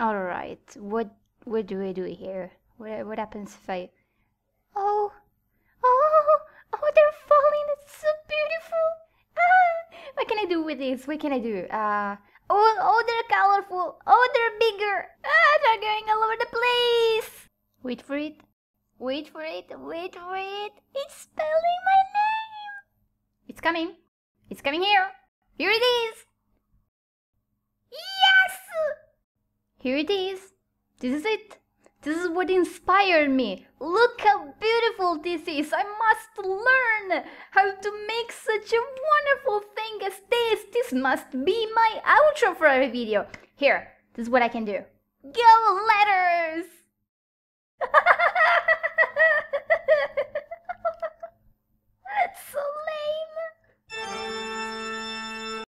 All right. What what do we do here? What what happens if I? Oh, oh, oh! They're falling. It's so beautiful. Ah, what can I do with this? What can I do? Uh, oh, oh, they're colorful. Oh, they're bigger. Ah, they're going all over the place. Wait for it. Wait for it. Wait for it. It's spelling my name. It's coming. It's coming here. Here it is. Here it is. This is it. This is what inspired me. Look how beautiful this is. I must learn how to make such a wonderful thing as this. This must be my outro for every video. Here, this is what I can do. Go letter!